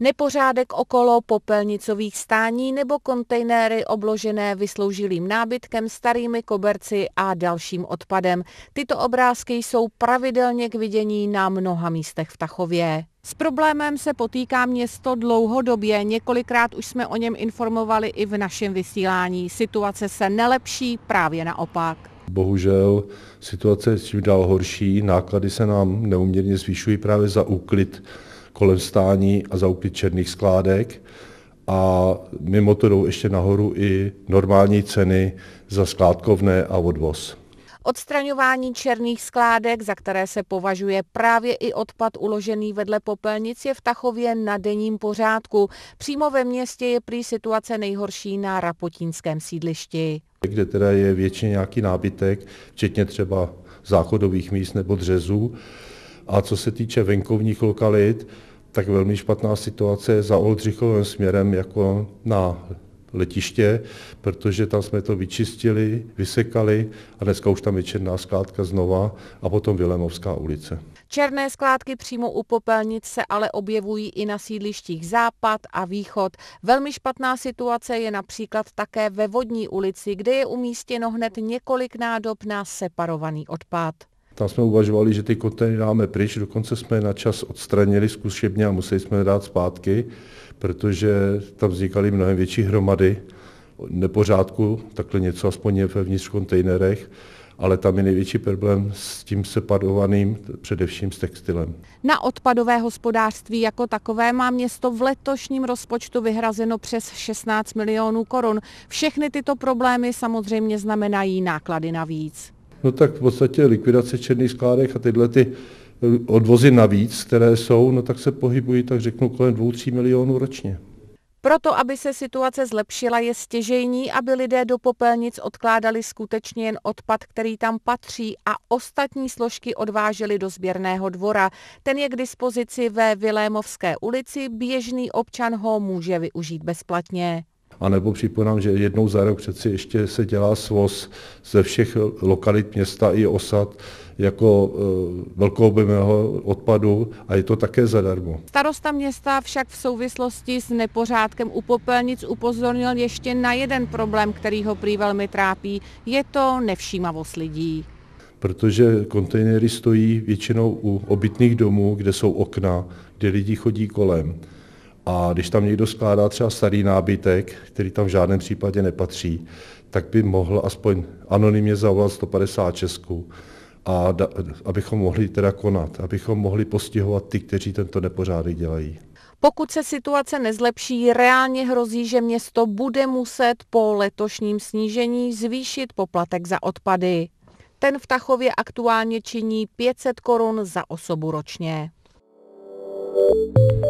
nepořádek okolo popelnicových stání nebo kontejnery obložené vysloužilým nábytkem, starými koberci a dalším odpadem. Tyto obrázky jsou pravidelně k vidění na mnoha místech v Tachově. S problémem se potýká město dlouhodobě, několikrát už jsme o něm informovali i v našem vysílání. Situace se nelepší, právě naopak. Bohužel situace je čím dál horší, náklady se nám neuměrně zvyšují právě za úklid kolem stání a za úplně černých skládek. A mimo to jdou ještě nahoru i normální ceny za skládkovné a odvoz. Odstraňování černých skládek, za které se považuje právě i odpad uložený vedle popelnic, je v Tachově na denním pořádku. Přímo ve městě je prý situace nejhorší na rapotínském sídlišti. Kde teda je většině nějaký nábytek, včetně třeba záchodových míst nebo dřezů. A co se týče venkovních lokalit, tak velmi špatná situace za Oldřichovým směrem jako na letiště, protože tam jsme to vyčistili, vysekali a dneska už tam je černá skládka znova a potom Vilemovská ulice. Černé skládky přímo u popelnic se ale objevují i na sídlištích Západ a Východ. Velmi špatná situace je například také ve Vodní ulici, kde je umístěno hned několik nádob na separovaný odpad. Tam jsme uvažovali, že ty kontejnery dáme pryč, dokonce jsme na čas odstranili zkušebně a museli jsme je dát zpátky, protože tam vznikaly mnohem větší hromady nepořádku, takhle něco aspoň je vnitř kontejnerech, ale tam je největší problém s tím separovaným, především s textilem. Na odpadové hospodářství jako takové má město v letošním rozpočtu vyhrazeno přes 16 milionů korun. Všechny tyto problémy samozřejmě znamenají náklady navíc no tak v podstatě likvidace černých skládek a tyhle ty eh, odvozy navíc, které jsou, no tak se pohybují, tak řeknu, kolem 2-3 milionů ročně. Proto, aby se situace zlepšila, je stěžejní, aby lidé do popelnic odkládali skutečně jen odpad, který tam patří a ostatní složky odváželi do sběrného dvora. Ten je k dispozici ve Vilémovské ulici, běžný občan ho může využít bezplatně. A nebo připomínám, že jednou za rok přeci ještě se dělá svoz ze všech lokalit města i osad, jako eh, objemného odpadu a je to také zadarmo. Starosta města však v souvislosti s nepořádkem u popelnic upozornil ještě na jeden problém, který ho prý velmi trápí. Je to nevšímavost lidí. Protože kontejnery stojí většinou u obytných domů, kde jsou okna, kde lidi chodí kolem. A když tam někdo skládá třeba starý nábytek, který tam v žádném případě nepatří, tak by mohl aspoň anonymně zavolat 150 156 a da, abychom mohli teda konat, abychom mohli postihovat ty, kteří tento nepořádek dělají. Pokud se situace nezlepší, reálně hrozí, že město bude muset po letošním snížení zvýšit poplatek za odpady. Ten v Tachově aktuálně činí 500 korun za osobu ročně. thank you